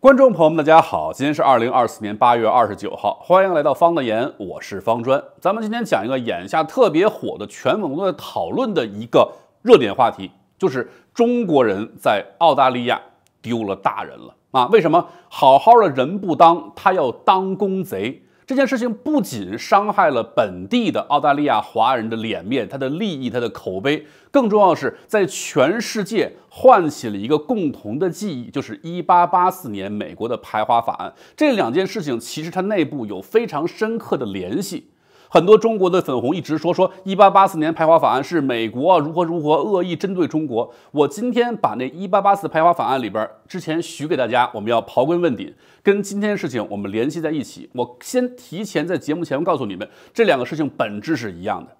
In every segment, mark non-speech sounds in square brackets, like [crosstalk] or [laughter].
观众朋友们，大家好，今天是二零二四年八月二十九号，欢迎来到方的言，我是方砖。咱们今天讲一个眼下特别火的，全网都在讨论的一个热点话题，就是中国人在澳大利亚丢了大人了啊？为什么好好的人不当，他要当公贼？这件事情不仅伤害了本地的澳大利亚华人的脸面、他的利益、他的口碑，更重要的是，在全世界唤起了一个共同的记忆，就是一八八四年美国的排华法案。这两件事情其实它内部有非常深刻的联系。很多中国的粉红一直说说一八八四年排华法案是美国如何如何恶意针对中国。我今天把那一八八四排华法案里边之前许给大家，我们要刨根问底，跟今天事情我们联系在一起。我先提前在节目前告诉你们，这两个事情本质是一样的，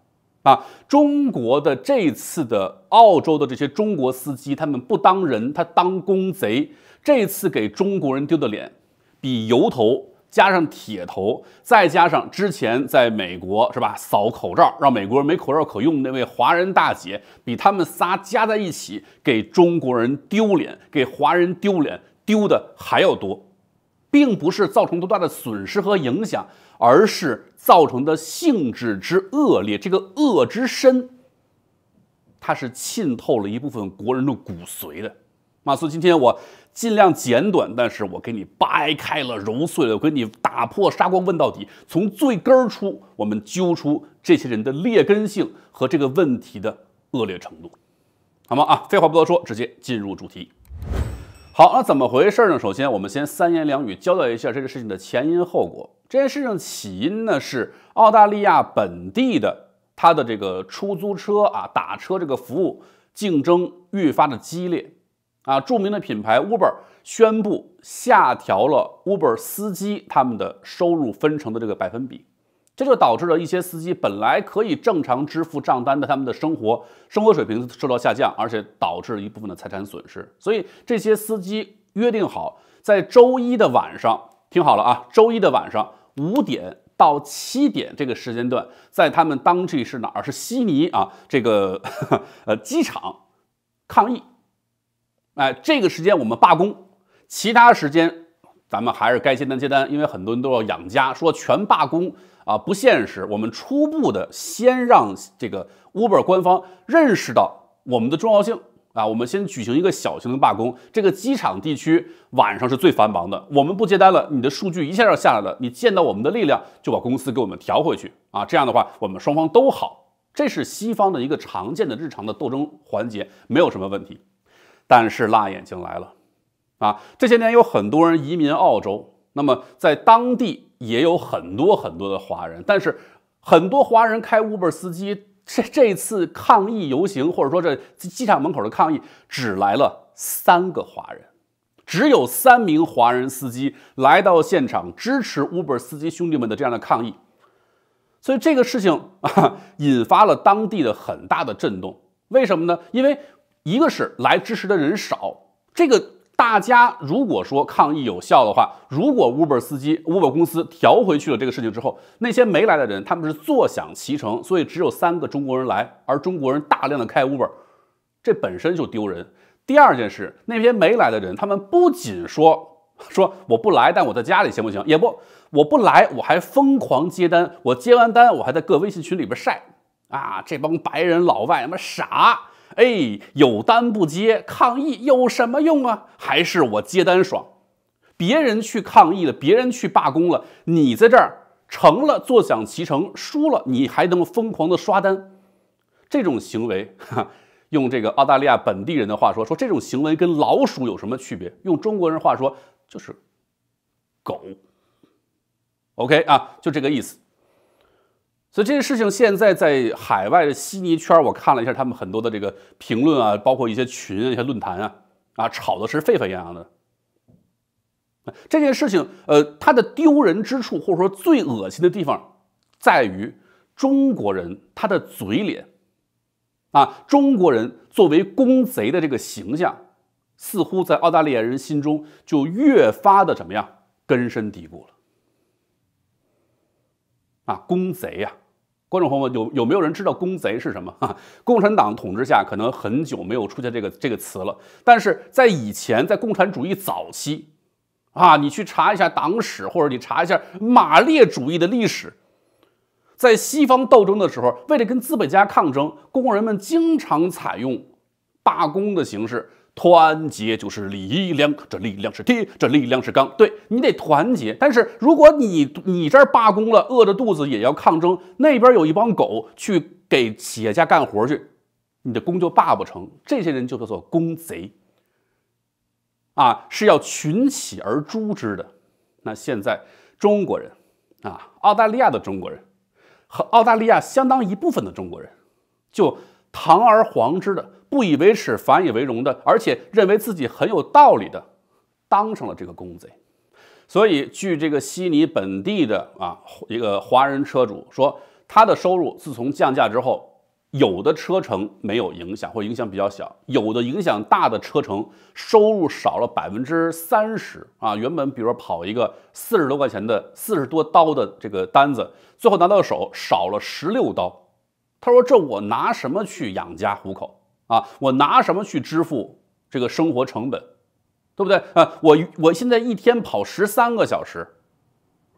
啊，中国的这次的澳洲的这些中国司机，他们不当人，他当公贼，这次给中国人丢的脸比油头。加上铁头，再加上之前在美国是吧扫口罩，让美国人没口罩可用那位华人大姐，比他们仨加在一起给中国人丢脸、给华人丢脸丢的还要多，并不是造成多大的损失和影响，而是造成的性质之恶劣，这个恶之深，它是浸透了一部分国人的骨髓的。马斯，今天我尽量简短，但是我给你掰开了揉碎了，我给你打破砂锅问到底，从最根儿出，我们揪出这些人的劣根性和这个问题的恶劣程度，好吗？啊，废话不多说，直接进入主题。好，那怎么回事呢？首先，我们先三言两语交代一下这个事情的前因后果。这件事情起因呢，是澳大利亚本地的它的这个出租车啊打车这个服务竞争愈发的激烈。啊，著名的品牌 Uber 宣布下调了 Uber 司机他们的收入分成的这个百分比，这就导致了一些司机本来可以正常支付账单的，他们的生活生活水平受到下降，而且导致一部分的财产损失。所以这些司机约定好，在周一的晚上，听好了啊，周一的晚上五点到七点这个时间段，在他们当地是哪儿？是悉尼啊，这个 [laughs] 呃机场抗议。哎，这个时间我们罢工，其他时间咱们还是该接单接单，因为很多人都要养家。说全罢工啊不现实，我们初步的先让这个 Uber 官方认识到我们的重要性啊，我们先举行一个小型的罢工。这个机场地区晚上是最繁忙的，我们不接单了，你的数据一下要下来了，你见到我们的力量，就把公司给我们调回去啊。这样的话，我们双方都好。这是西方的一个常见的日常的斗争环节，没有什么问题。但是辣眼睛来了，啊！这些年有很多人移民澳洲，那么在当地也有很多很多的华人。但是，很多华人开 Uber 司机，这这次抗议游行或者说这机场门口的抗议，只来了三个华人，只有三名华人司机来到现场支持 Uber 司机兄弟们的这样的抗议，所以这个事情啊，引发了当地的很大的震动。为什么呢？因为。一个是来支持的人少，这个大家如果说抗议有效的话，如果 Uber 司机 Uber 公司调回去了这个事情之后，那些没来的人他们是坐享其成，所以只有三个中国人来，而中国人大量的开 Uber，这本身就丢人。第二件事，那些没来的人，他们不仅说说我不来，但我在家里行不行？也不我不来，我还疯狂接单，我接完单我还在各微信群里边晒啊，这帮白人老外他妈傻。哎，有单不接，抗议有什么用啊？还是我接单爽。别人去抗议了，别人去罢工了，你在这儿成了坐享其成，输了你还能疯狂的刷单。这种行为，用这个澳大利亚本地人的话说，说这种行为跟老鼠有什么区别？用中国人话说，就是狗。OK 啊，就这个意思。所以这件事情现在在海外的悉尼圈，我看了一下他们很多的这个评论啊，包括一些群、一些论坛啊，啊，吵的是沸沸扬扬的。这件事情，呃，它的丢人之处或者说最恶心的地方，在于中国人他的嘴脸，啊，中国人作为公贼的这个形象，似乎在澳大利亚人心中就越发的怎么样根深蒂固了。啊，工贼呀！观众朋友们，有有没有人知道工贼是什么？哈，共产党统治下可能很久没有出现这个这个词了。但是在以前，在共产主义早期，啊，你去查一下党史，或者你查一下马列主义的历史，在西方斗争的时候，为了跟资本家抗争，工人们经常采用罢工的形式。团结就是力量，这力量是铁，这力量是钢。对你得团结，但是如果你你这儿罢工了，饿着肚子也要抗争，那边有一帮狗去给企业家干活去，你的工就罢不成。这些人就叫做工贼，啊，是要群起而诛之的。那现在中国人啊，澳大利亚的中国人和澳大利亚相当一部分的中国人，就堂而皇之的。不以为耻反以为荣的，而且认为自己很有道理的，当上了这个公贼。所以，据这个悉尼本地的啊一个华人车主说，他的收入自从降价之后，有的车程没有影响或影响比较小，有的影响大的车程收入少了百分之三十啊。原本比如说跑一个四十多块钱的四十多刀的这个单子，最后拿到手少了十六刀。他说：“这我拿什么去养家糊口？”啊，我拿什么去支付这个生活成本，对不对啊？我我现在一天跑十三个小时，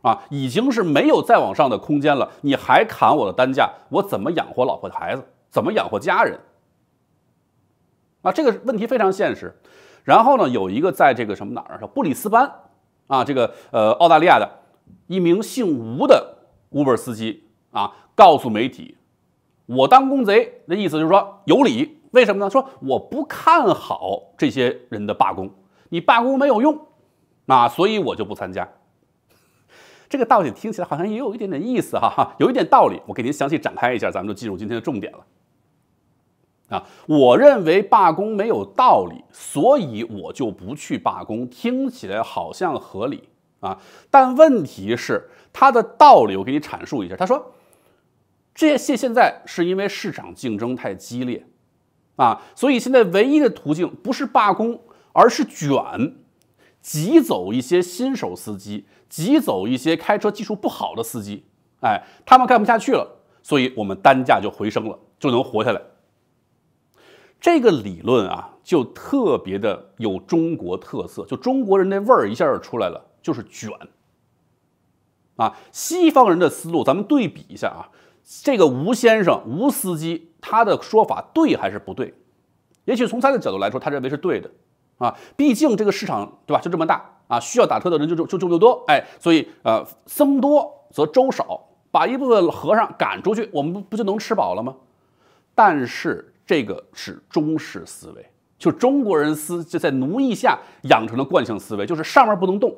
啊，已经是没有再往上的空间了。你还砍我的单价，我怎么养活老婆孩子，怎么养活家人？啊，这个问题非常现实。然后呢，有一个在这个什么哪儿布里斯班啊，这个呃澳大利亚的一名姓吴的 Uber 司机啊，告诉媒体，我当公贼那意思就是说有理。为什么呢？说我不看好这些人的罢工，你罢工没有用，啊，所以我就不参加。这个道理听起来好像也有一点点意思哈，哈，有一点道理。我给您详细展开一下，咱们就进入今天的重点了。啊，我认为罢工没有道理，所以我就不去罢工，听起来好像合理啊。但问题是他的道理，我给你阐述一下。他说这些现现在是因为市场竞争太激烈。啊，所以现在唯一的途径不是罢工，而是卷，挤走一些新手司机，挤走一些开车技术不好的司机，哎，他们干不下去了，所以我们单价就回升了，就能活下来。这个理论啊，就特别的有中国特色，就中国人那味儿一下就出来了，就是卷。啊，西方人的思路，咱们对比一下啊，这个吴先生、吴司机。他的说法对还是不对？也许从他的角度来说，他认为是对的啊。毕竟这个市场对吧，就这么大啊，需要打车的人就就就就多哎，所以呃，僧多则粥少，把一部分和尚赶出去，我们不不就能吃饱了吗？但是这个是中式思维，就中国人思就在奴役下养成的惯性思维，就是上面不能动，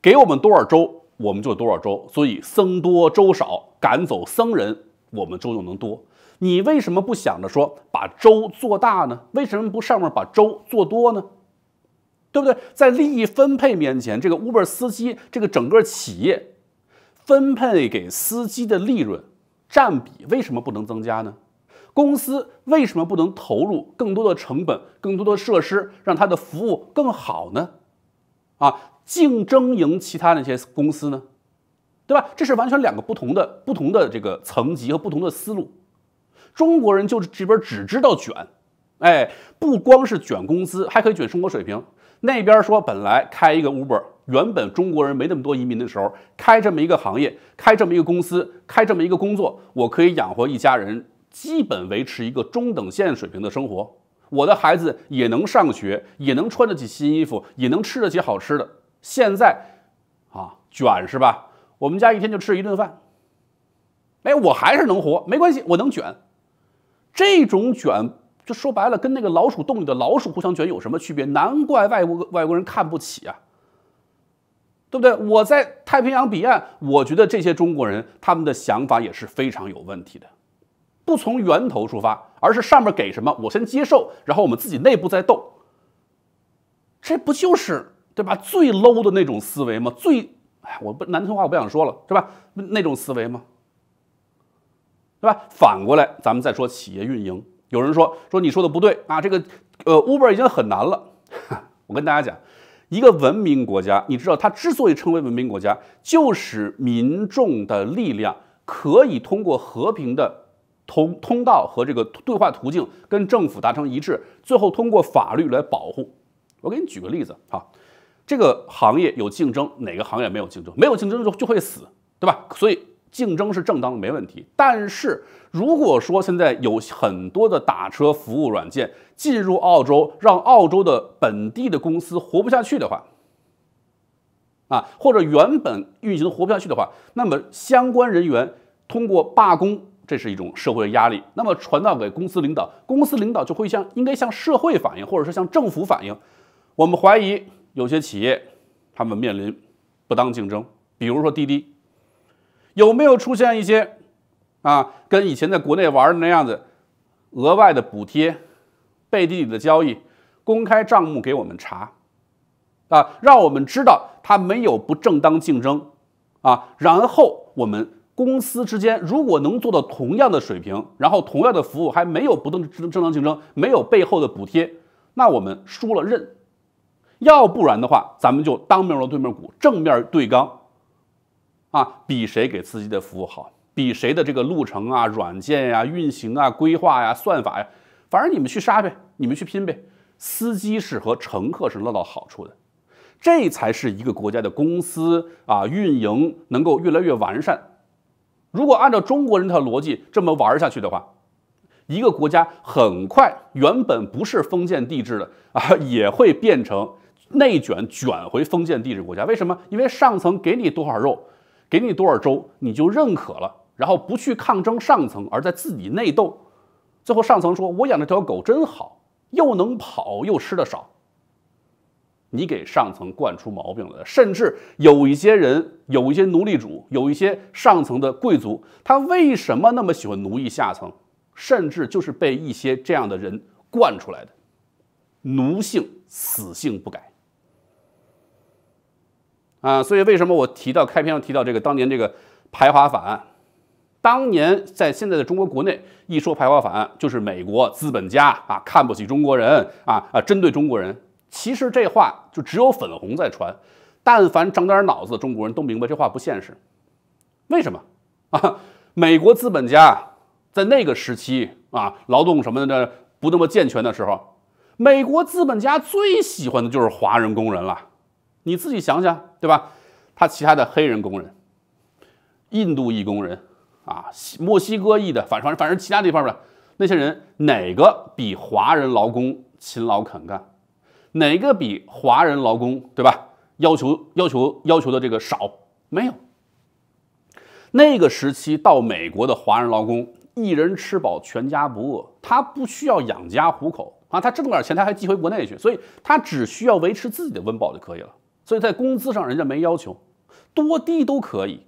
给我们多少粥我们就多少粥，所以僧多粥少，赶走僧人，我们粥就能多。你为什么不想着说把粥做大呢？为什么不上面把粥做多呢？对不对？在利益分配面前，这个 Uber 司机，这个整个企业分配给司机的利润占比为什么不能增加呢？公司为什么不能投入更多的成本、更多的设施，让它的服务更好呢？啊，竞争赢其他那些公司呢？对吧？这是完全两个不同的、不同的这个层级和不同的思路。中国人就是这边只知道卷，哎，不光是卷工资，还可以卷生活水平。那边说本来开一个 Uber，原本中国人没那么多移民的时候，开这么一个行业，开这么一个公司，开这么一个工作，我可以养活一家人，基本维持一个中等线水平的生活，我的孩子也能上学，也能穿得起新衣服，也能吃得起好吃的。现在，啊，卷是吧？我们家一天就吃一顿饭，哎，我还是能活，没关系，我能卷。这种卷，就说白了，跟那个老鼠洞里的老鼠互相卷有什么区别？难怪外国外国人看不起啊，对不对？我在太平洋彼岸，我觉得这些中国人他们的想法也是非常有问题的，不从源头出发，而是上面给什么我先接受，然后我们自己内部再斗，这不就是对吧？最 low 的那种思维吗？最哎，我不，南通话我不想说了，是吧？那种思维吗？对吧？反过来，咱们再说企业运营。有人说，说你说的不对啊，这个呃，Uber 已经很难了。我跟大家讲，一个文明国家，你知道，它之所以称为文明国家，就是民众的力量可以通过和平的通通道和这个对话途径跟政府达成一致，最后通过法律来保护。我给你举个例子啊，这个行业有竞争，哪个行业没有竞争？没有竞争就就会死，对吧？所以。竞争是正当的，没问题。但是如果说现在有很多的打车服务软件进入澳洲，让澳洲的本地的公司活不下去的话，啊，或者原本运行活不下去的话，那么相关人员通过罢工，这是一种社会的压力。那么传到给公司领导，公司领导就会向应该向社会反映，或者是向政府反映。我们怀疑有些企业他们面临不当竞争，比如说滴滴。有没有出现一些，啊，跟以前在国内玩的那样子，额外的补贴，背地里的交易，公开账目给我们查，啊，让我们知道他没有不正当竞争，啊，然后我们公司之间如果能做到同样的水平，然后同样的服务，还没有不正正正当竞争，没有背后的补贴，那我们输了认，要不然的话，咱们就当面锣对面鼓，正面对刚。啊，比谁给司机的服务好，比谁的这个路程啊、软件呀、运行啊、规划呀、算法呀，反正你们去杀呗，你们去拼呗。司机是和乘客是乐到好处的，这才是一个国家的公司啊运营能够越来越完善。如果按照中国人的逻辑这么玩下去的话，一个国家很快原本不是封建帝制的啊，也会变成内卷卷回封建帝制国家。为什么？因为上层给你多少肉。给你多少粥，你就认可了，然后不去抗争上层，而在自己内斗，最后上层说：“我养这条狗真好，又能跑，又吃的少。”你给上层惯出毛病了。甚至有一些人，有一些奴隶主，有一些上层的贵族，他为什么那么喜欢奴役下层？甚至就是被一些这样的人惯出来的，奴性死性不改。啊，所以为什么我提到开篇要提到这个当年这个排华法案？当年在现在的中国国内，一说排华法案，就是美国资本家啊看不起中国人啊啊，针对中国人。其实这话就只有粉红在传，但凡长点脑子的中国人都明白这话不现实。为什么？[laughs] 啊，美国资本家在那个时期啊，劳动什么的不那么健全的时候，美国资本家最喜欢的就是华人工人了。你自己想想，对吧？他其他的黑人工人、印度裔工人啊、墨西哥裔的，反正反正其他地方的那些人，哪个比华人劳工勤劳肯干？哪个比华人劳工，对吧？要求要求要求的这个少没有？那个时期到美国的华人劳工，一人吃饱全家不饿，他不需要养家糊口啊，他挣点钱他还寄回国内去，所以他只需要维持自己的温饱就可以了。所以在工资上人家没要求，多低都可以。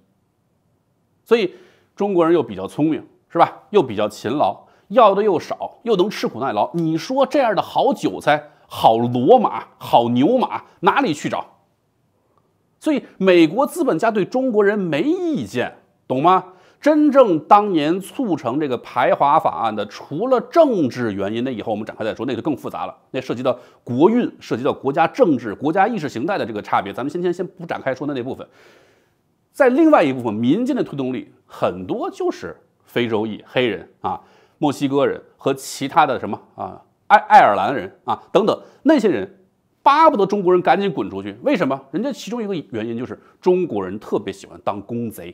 所以中国人又比较聪明，是吧？又比较勤劳，要的又少，又能吃苦耐劳。你说这样的好韭菜、好骡马、好牛马哪里去找？所以美国资本家对中国人没意见，懂吗？真正当年促成这个排华法案的，除了政治原因，那以后我们展开再说，那就更复杂了。那涉及到国运，涉及到国家政治、国家意识形态的这个差别，咱们今天先不展开说的那部分。在另外一部分，民间的推动力很多就是非洲裔、黑人啊、墨西哥人和其他的什么啊、爱爱尔兰人啊等等那些人，巴不得中国人赶紧滚出去。为什么？人家其中一个原因就是中国人特别喜欢当公贼。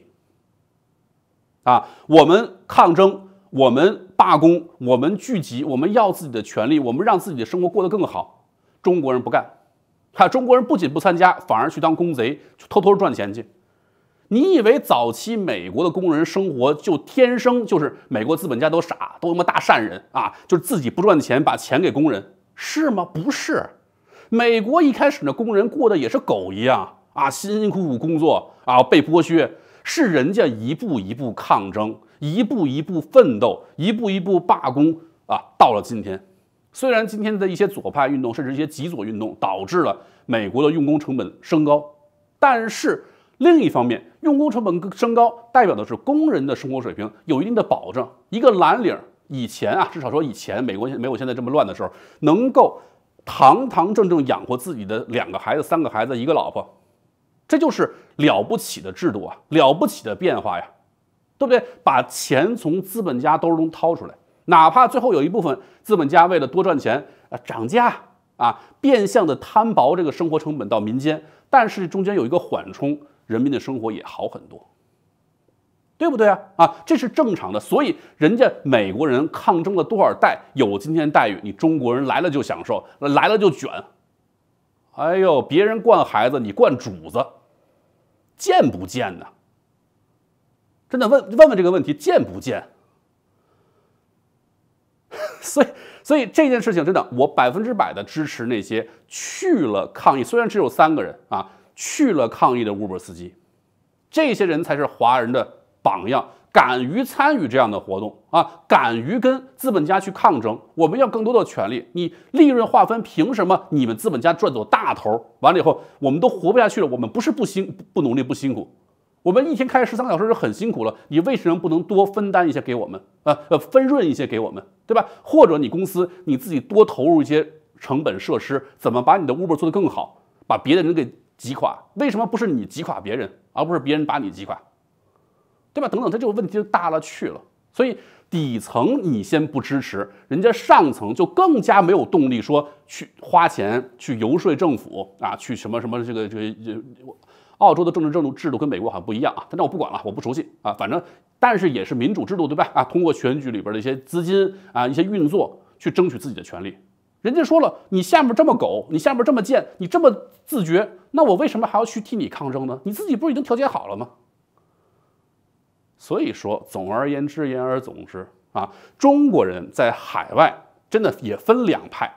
啊，我们抗争，我们罢工，我们聚集，我们要自己的权利，我们让自己的生活过得更好。中国人不干，哈，中国人不仅不参加，反而去当工贼，去偷偷赚钱去。你以为早期美国的工人生活就天生就是美国资本家都傻，都他妈大善人啊？就是自己不赚钱，把钱给工人是吗？不是，美国一开始的工人过得也是狗一样啊，辛辛苦苦工作啊，被剥削。是人家一步一步抗争，一步一步奋斗，一步一步罢工啊，到了今天。虽然今天的一些左派运动，甚至一些极左运动，导致了美国的用工成本升高，但是另一方面，用工成本升高代表的是工人的生活水平有一定的保证。一个蓝领以前啊，至少说以前，美国没有现在这么乱的时候，能够堂堂正正养活自己的两个孩子、三个孩子、一个老婆。这就是了不起的制度啊，了不起的变化呀，对不对？把钱从资本家兜儿中掏出来，哪怕最后有一部分资本家为了多赚钱啊涨价啊，变相的摊薄这个生活成本到民间，但是中间有一个缓冲，人民的生活也好很多，对不对啊？啊，这是正常的。所以人家美国人抗争了多少代，有今天待遇，你中国人来了就享受，来了就卷。哎呦，别人惯孩子，你惯主子。见不见呢？真的问问问这个问题，见不见？[laughs] 所以，所以这件事情真的，我百分之百的支持那些去了抗议，虽然只有三个人啊，去了抗议的乌博斯基，这些人才是华人的榜样。敢于参与这样的活动啊，敢于跟资本家去抗争。我们要更多的权利。你利润划分凭什么你们资本家赚走大头？完了以后我们都活不下去了。我们不是不辛不努力不辛苦，我们一天开十三个小时是很辛苦了。你为什么不能多分担一些给我们啊？呃，分润一些给我们，对吧？或者你公司你自己多投入一些成本设施，怎么把你的 Uber 做得更好，把别的人给挤垮？为什么不是你挤垮别人，而不是别人把你挤垮？对吧？等等，他这个问题就大了去了。所以底层你先不支持，人家上层就更加没有动力说去花钱去游说政府啊，去什么什么这个这个这。个。澳洲的政治制度制度跟美国好像不一样啊，但那我不管了，我不熟悉啊，反正但是也是民主制度对吧？啊，通过选举里边的一些资金啊，一些运作去争取自己的权利。人家说了，你下面这么狗，你下面这么贱，你这么自觉，那我为什么还要去替你抗争呢？你自己不是已经调节好了吗？所以说，总而言之，言而总之啊，中国人在海外真的也分两派。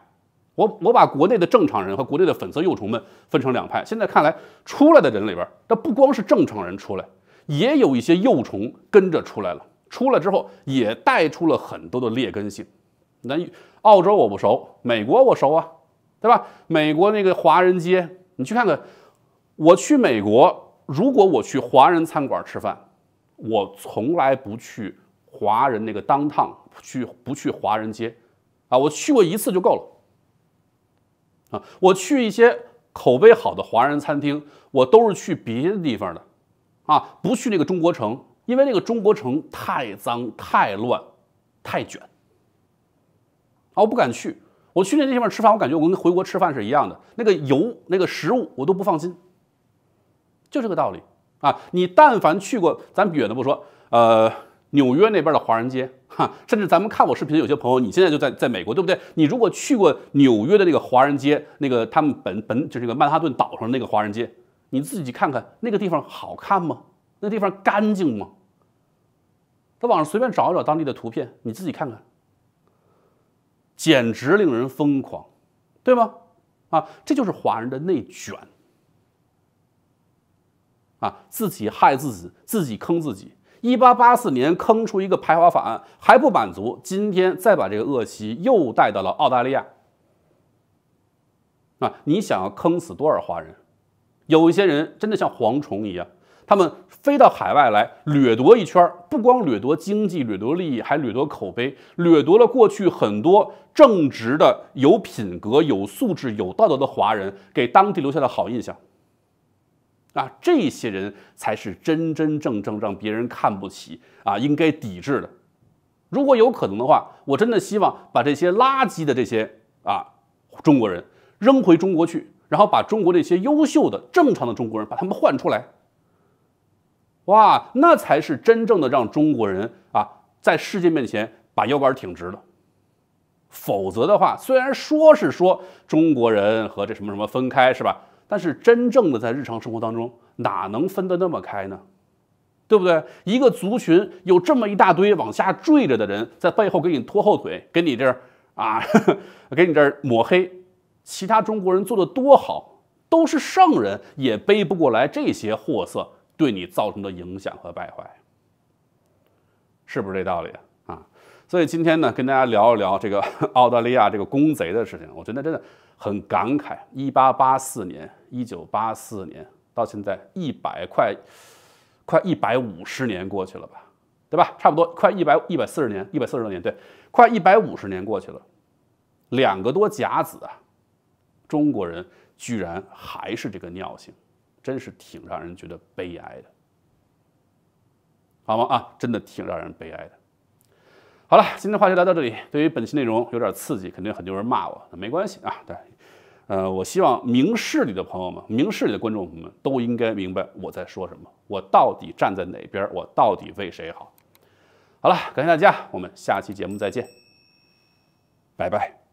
我我把国内的正常人和国内的粉色幼虫们分成两派。现在看来，出来的人里边，这不光是正常人出来，也有一些幼虫跟着出来了。出来之后，也带出了很多的劣根性。那澳洲我不熟，美国我熟啊，对吧？美国那个华人街，你去看看。我去美国，如果我去华人餐馆吃饭。我从来不去华人那个当趟去，不去华人街，啊，我去过一次就够了，啊，我去一些口碑好的华人餐厅，我都是去别的地方的，啊，不去那个中国城，因为那个中国城太脏、太乱、太卷，啊，我不敢去。我去那那地方吃饭，我感觉我跟回国吃饭是一样的，那个油、那个食物我都不放心，就这个道理。啊，你但凡去过，咱别的不说，呃，纽约那边的华人街，哈，甚至咱们看我视频的有些朋友，你现在就在在美国，对不对？你如果去过纽约的那个华人街，那个他们本本就是个曼哈顿岛上那个华人街，你自己看看那个地方好看吗？那地方干净吗？在网上随便找一找当地的图片，你自己看看，简直令人疯狂，对吗？啊，这就是华人的内卷。啊，自己害自己，自己坑自己。一八八四年坑出一个排华法案，还不满足，今天再把这个恶习又带到了澳大利亚。啊，你想要坑死多少华人？有一些人真的像蝗虫一样，他们飞到海外来掠夺一圈儿，不光掠夺经济、掠夺利益，还掠夺口碑，掠夺了过去很多正直的、有品格、有素质、有道德的华人给当地留下的好印象。那这些人才是真真正正让别人看不起啊，应该抵制的。如果有可能的话，我真的希望把这些垃圾的这些啊中国人扔回中国去，然后把中国这些优秀的、正常的中国人把他们换出来。哇，那才是真正的让中国人啊在世界面前把腰杆挺直了。否则的话，虽然说是说中国人和这什么什么分开，是吧？但是真正的在日常生活当中，哪能分得那么开呢？对不对？一个族群有这么一大堆往下坠着的人，在背后给你拖后腿，给你这儿啊，[laughs] 给你这儿抹黑。其他中国人做的多好，都是圣人，也背不过来这些货色对你造成的影响和败坏，是不是这道理啊？所以今天呢，跟大家聊一聊这个 [laughs] 澳大利亚这个公贼的事情，我觉得真的。很感慨，一八八四年，一九八四年，到现在一百快，快一百五十年过去了吧，对吧？差不多，快一百一百四十年，一百四十多年，对，快一百五十年过去了，两个多甲子啊！中国人居然还是这个尿性，真是挺让人觉得悲哀的，好吗？啊，真的挺让人悲哀的。好了，今天话就来到这里。对于本期内容有点刺激，肯定很多人骂我，那没关系啊。对，呃，我希望明事理的朋友们、明事理的观众朋友们都应该明白我在说什么，我到底站在哪边，我到底为谁好。好了，感谢大家，我们下期节目再见，拜拜。